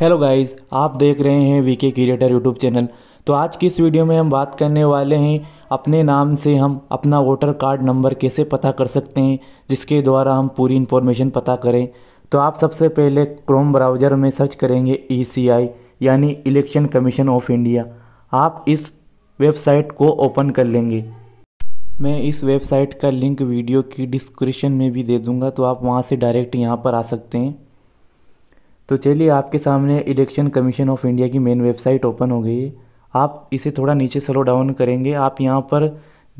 hello guys आप देख रहे हैं वीके क्रिएटर यूट्यूब चैनल तो आज की इस वीडियो में हम बात करने वाले हैं अपने नाम से हम अपना वोटर कार्ड नंबर कैसे पता कर सकते हैं जिसके द्वारा हम पूरी इन्फॉर्मेशन पता करें तो आप सबसे पहले क्रोम ब्राउज़र में सर्च करेंगे ई e यानी इलेक्शन कमीशन ऑफ इंडिया आप इस वेबसाइट को ओपन कर लेंगे मैं इस वेबसाइट का लिंक वीडियो की डिस्क्रिप्शन में भी दे दूंगा तो आप वहाँ से डायरेक्ट यहाँ पर आ सकते हैं तो चलिए आपके सामने इलेक्शन कमीशन ऑफ इंडिया की मेन वेबसाइट ओपन हो गई है आप इसे थोड़ा नीचे स्लो डाउन करेंगे आप यहाँ पर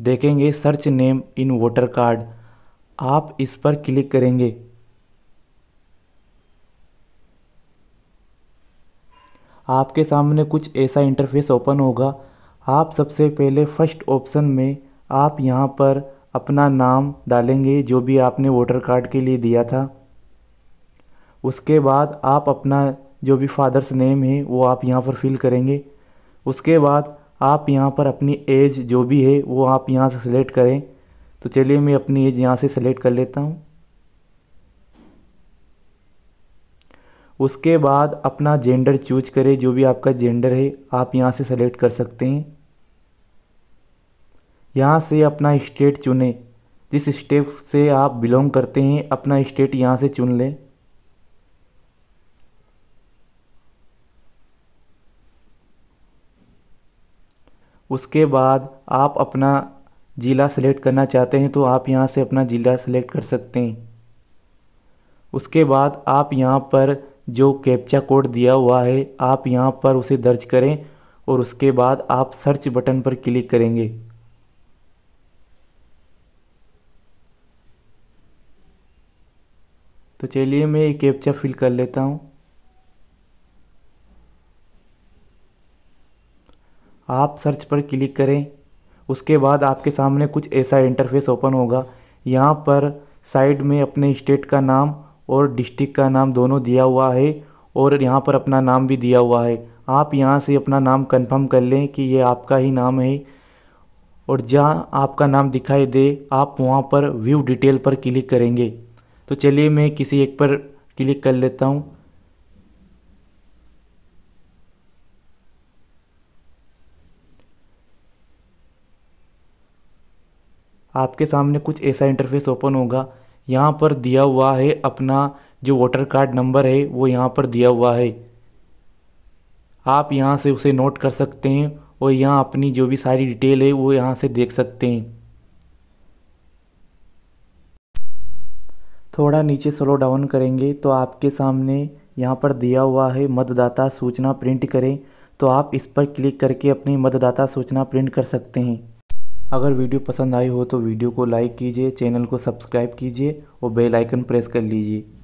देखेंगे search name in voter card आप इस पर क्लिक करेंगे आपके सामने कुछ ऐसा इंटरफेस ओपन होगा आप सबसे पहले फर्स्ट ऑप्शन में आप यहाँ पर अपना नाम डालेंगे जो भी आपने वोटर कार्ड के लिए दिया था उसके बाद आप अपना जो भी फादर्स नेम है वो आप यहाँ पर फिल करेंगे उसके बाद आप यहाँ पर अपनी एज जो भी है वो आप यहाँ से सेलेक्ट करें तो चलिए मैं अपनी एज यहाँ से सेलेक्ट कर लेता हूँ उसके बाद अपना जेंडर चूज करें जो भी आपका जेंडर है आप यहाँ से सेलेक्ट कर सकते हैं यहाँ से अपना स्टेट चुनें जिस स्टेट से आप बिलोंग करते हैं अपना स्टेट यहाँ से चुन लें उसके बाद आप अपना ज़िला सेलेक्ट करना चाहते हैं तो आप यहाँ से अपना ज़िला सेलेक्ट कर सकते हैं उसके बाद आप यहाँ पर जो कैप्चा कोड दिया हुआ है आप यहाँ पर उसे दर्ज करें और उसके बाद आप सर्च बटन पर क्लिक करेंगे तो चलिए मैं ये कैप्चा फिल कर लेता हूँ आप सर्च पर क्लिक करें उसके बाद आपके सामने कुछ ऐसा इंटरफेस ओपन होगा यहाँ पर साइड में अपने स्टेट का नाम और डिस्ट्रिक्ट का नाम दोनों दिया हुआ है और यहाँ पर अपना नाम भी दिया हुआ है आप यहाँ से अपना नाम कंफर्म कर लें कि ये आपका ही नाम है और जहाँ आपका नाम दिखाई दे आप वहाँ पर व्यू डिटेल पर क्लिक करेंगे तो चलिए मैं किसी एक पर क्लिक कर लेता हूँ आपके सामने कुछ ऐसा इंटरफेस ओपन होगा यहाँ पर दिया हुआ है अपना जो वोटर कार्ड नंबर है वो यहाँ पर दिया हुआ है आप यहाँ से उसे नोट कर सकते हैं और यहाँ अपनी जो भी सारी डिटेल है वो यहाँ से देख सकते हैं थोड़ा नीचे स्लो डाउन करेंगे तो आपके सामने यहाँ पर दिया हुआ है मतदाता सूचना प्रिंट करें तो आप इस पर क्लिक करके अपनी मतदाता सूचना प्रिंट कर सकते हैं अगर वीडियो पसंद आई हो तो वीडियो को लाइक कीजिए चैनल को सब्सक्राइब कीजिए और बेल आइकन प्रेस कर लीजिए